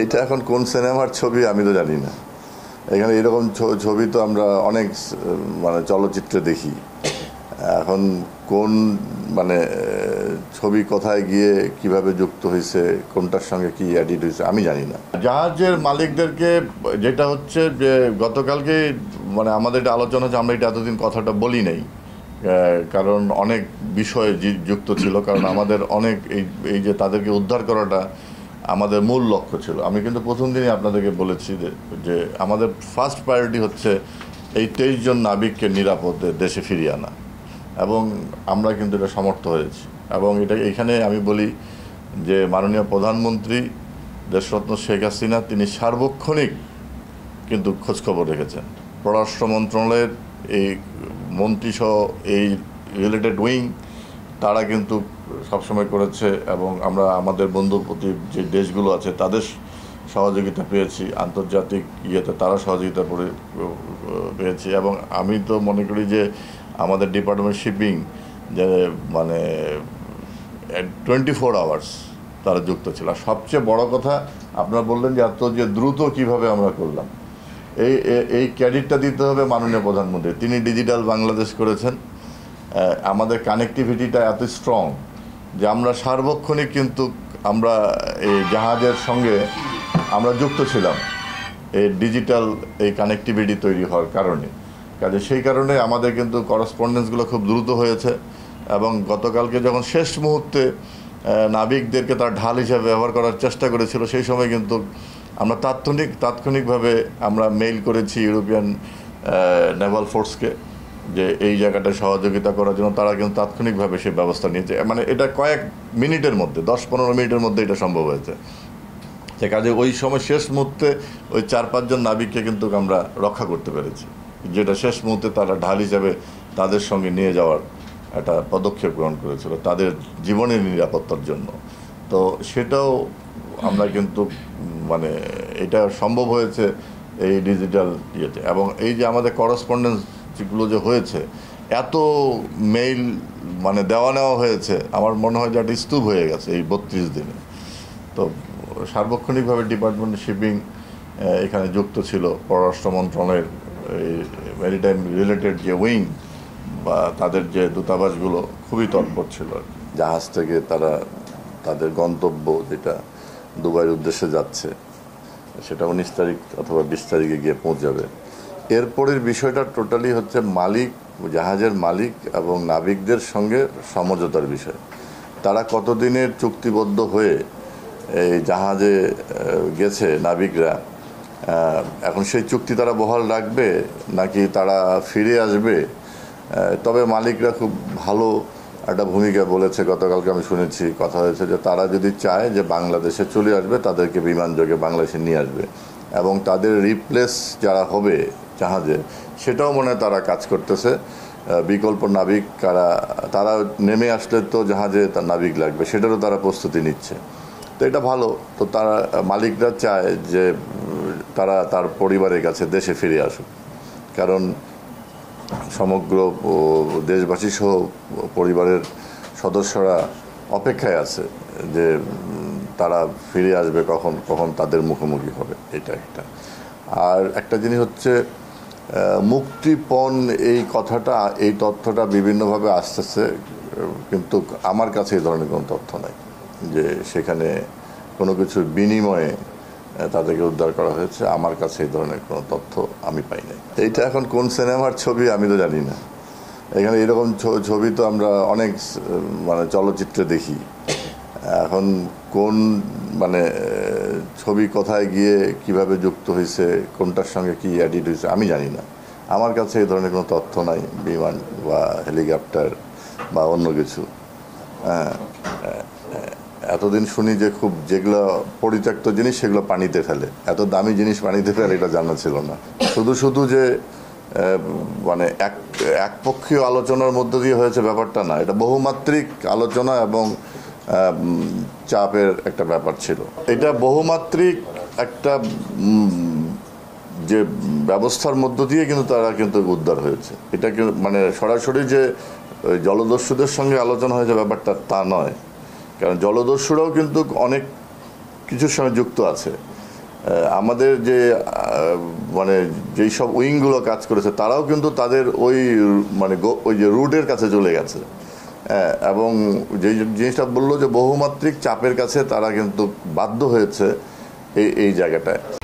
এইটা এখন কোন সিনেমার ছবি আমি তো জানি না এখানে এরকম ছবি তো আমরা অনেক মানে চলচ্চিত্রে দেখি এখন কোন মানে ছবি কোথায় গিয়ে কিভাবে যুক্ত হয়েছে কোনটার সঙ্গে কি অ্যাডিড হয়েছে আমি জানি না জাহাজের মালিকদেরকে যেটা হচ্ছে যে গতকালকে মানে আমাদের এটা আলোচনা হচ্ছে আমরা এটা এতদিন কথাটা বলি নাই কারণ অনেক বিষয়ে যুক্ত ছিল কারণ আমাদের অনেক এই এই যে তাদেরকে উদ্ধার করাটা আমাদের মূল লক্ষ্য ছিল আমি কিন্তু প্রথম দিনই আপনাদেরকে বলেছি যে আমাদের ফার্স্ট প্রায়োরিটি হচ্ছে এই তেইশ জন নাবিককে নিরাপদে দেশে ফিরিয়ে আনা এবং আমরা কিন্তু এটা সমর্থ হয়েছি এবং এটা এখানে আমি বলি যে মাননীয় প্রধানমন্ত্রী দেশরত্ন শেখ হাসিনা তিনি সার্বক্ষণিক কিন্তু খোঁজখবর রেখেছেন পররাষ্ট্র মন্ত্রণালয়ের এই মন্ত্রীসহ এই রিলেটেড উইং তারা কিন্তু সবসময় করেছে এবং আমরা আমাদের বন্ধু প্রতি যে দেশগুলো আছে তাদের সহযোগিতা পেয়েছি আন্তর্জাতিক ইয়েতে তারা সহযোগিতা করে পেয়েছি এবং আমি তো মনে করি যে আমাদের ডিপার্টমেন্ট শিপিং যে মানে টোয়েন্টি ফোর আওয়ার্স তারা যুক্ত ছিল আর সবচেয়ে বড় কথা আপনারা বললেন যে এত যে দ্রুত কিভাবে আমরা করলাম এই এই ক্যাডিটটা দিতে হবে মাননীয় প্রধানমন্ত্রী তিনি ডিজিটাল বাংলাদেশ করেছেন আমাদের কানেকটিভিটিটা এত স্ট্রং যে আমরা সার্বক্ষণিক কিন্তু আমরা এই জাহাজের সঙ্গে আমরা যুক্ত ছিলাম এই ডিজিটাল এই কানেকটিভিটি তৈরি হওয়ার কারণে কাজে সেই কারণে আমাদের কিন্তু করসপন্ডেন্সগুলো খুব দ্রুত হয়েছে এবং গতকালকে যখন শেষ মুহূর্তে নাবিকদেরকে তার ঢাল হিসাবে ব্যবহার করার চেষ্টা করেছিল সেই সময় কিন্তু আমরা তাৎক্ষণিক তাৎক্ষণিকভাবে আমরা মেইল করেছি ইউরোপিয়ান নেভাল ফোর্সকে যে এই জায়গাটা সহযোগিতা করার জন্য তারা কিন্তু তাৎক্ষণিকভাবে সে ব্যবস্থা নিয়েছে মানে এটা কয়েক মিনিটের মধ্যে দশ পনেরো মিনিটের মধ্যে এটা সম্ভব হয়েছে সে কাজে ওই সময় শেষ মুহূর্তে ওই চার পাঁচজন নাবিককে কিন্তু আমরা রক্ষা করতে পেরেছি যেটা শেষ মুহূর্তে তারা ঢাল হিসাবে তাদের সঙ্গে নিয়ে যাওয়ার একটা পদক্ষেপ গ্রহণ করেছিল তাদের জীবনের নিরাপত্তার জন্য তো সেটাও আমরা কিন্তু মানে এটা সম্ভব হয়েছে এই ডিজিটাল ইয়েতে এবং এই যে আমাদের করসপন্ডেন্স যেগুলো যে হয়েছে এত মেইল মানে দেওয়া নেওয়া হয়েছে আমার মনে হয় যে একটা স্তূপ হয়ে গেছে এই বত্রিশ দিনে তো সার্বক্ষণিকভাবে ডিপার্টমেন্ট শিপিং এখানে যুক্ত ছিল পররাষ্ট্র মন্ত্রণালয়ের মেরিটাইম রিলেটেড যে উইং বা তাদের যে দূতাবাসগুলো খুবই তৎপর ছিল জাহাজ থেকে তারা তাদের গন্তব্য যেটা দুবাইয়ের উদ্দেশ্যে যাচ্ছে সেটা উনিশ তারিখ অথবা বিশ তারিখে গিয়ে পৌঁছাবে এরপরের বিষয়টা টোটালি হচ্ছে মালিক জাহাজের মালিক এবং নাবিকদের সঙ্গে সমঝোতার বিষয় তারা কতদিনের চুক্তিবদ্ধ হয়ে এই জাহাজে গেছে নাবিকরা এখন সেই চুক্তি তারা বহাল রাখবে নাকি তারা ফিরে আসবে তবে মালিকরা খুব ভালো একটা ভূমিকা বলেছে গতকালকে আমি শুনেছি কথা হয়েছে যে তারা যদি চায় যে বাংলাদেশে চলে আসবে তাদেরকে বিমান যোগে বাংলাদেশে নিয়ে আসবে এবং তাদের রিপ্লেস যারা হবে জাহাজে সেটাও মনে তারা কাজ করতেছে বিকল্প নাবিক কারা তারা নেমে আসলে তো জাহাজে তার নাবিক লাগবে সেটারও তারা প্রস্তুতি নিচ্ছে তো এটা ভালো তো তারা মালিকরা চায় যে তারা তার পরিবারের কাছে দেশে ফিরে আসুক কারণ সমগ্র দেশবাসী সহ পরিবারের সদস্যরা অপেক্ষায় আছে যে তারা ফিরে আসবে কখন কখন তাদের মুখোমুখি হবে এটা একটা আর একটা জিনিস হচ্ছে মুক্তিপণ এই কথাটা এই তথ্যটা বিভিন্নভাবে আসতেছে কিন্তু আমার কাছে এই ধরনের কোনো তথ্য নাই যে সেখানে কোনো কিছুর বিনিময়ে তাদেরকে উদ্ধার করা হয়েছে আমার কাছে এই ধরনের কোনো তথ্য আমি পাই নাই এইটা এখন কোন সিনেমার ছবি আমি তো জানি না এখানে এরকম ছবি তো আমরা অনেক মানে চলচ্চিত্রে দেখি এখন কোন মানে ছবি কোথায় গিয়ে কিভাবে যুক্ত হয়েছে কোনটার সঙ্গে কি অ্যাডিট হয়েছে আমি জানি না আমার কাছে এই ধরনের কোনো তথ্য নাই বিমান বা হেলিকপ্টার বা অন্য কিছু হ্যাঁ, এতদিন শুনি যে খুব যেগুলো পরিত্যক্ত জিনিস সেগুলো পানিতে ফেলে এত দামি জিনিস পানিতে ফেলে এটা জানা ছিল না শুধু শুধু যে মানে এক একপক্ষীয় আলোচনার মধ্য দিয়ে হয়েছে ব্যাপারটা না এটা বহুমাত্রিক আলোচনা এবং চাপের একটা ব্যাপার ছিল এটা বহুমাত্রিক একটা যে ব্যবস্থার মধ্য দিয়ে কিন্তু তারা কিন্তু উদ্ধার হয়েছে এটা মানে সরাসরি যে জলদস্যুদের সঙ্গে আলোচনা হয়েছে ব্যাপারটা তা নয় কারণ জলদস্যুরাও কিন্তু অনেক কিছুর সঙ্গে যুক্ত আছে আমাদের যে মানে যেই সব উইংগুলো কাজ করেছে তারাও কিন্তু তাদের ওই মানে ওই যে রুটের কাছে চলে গেছে এবং যে জিনিসটা বললো যে বহুমাত্রিক চাপের কাছে তারা কিন্তু বাধ্য হয়েছে এই এই জায়গাটায়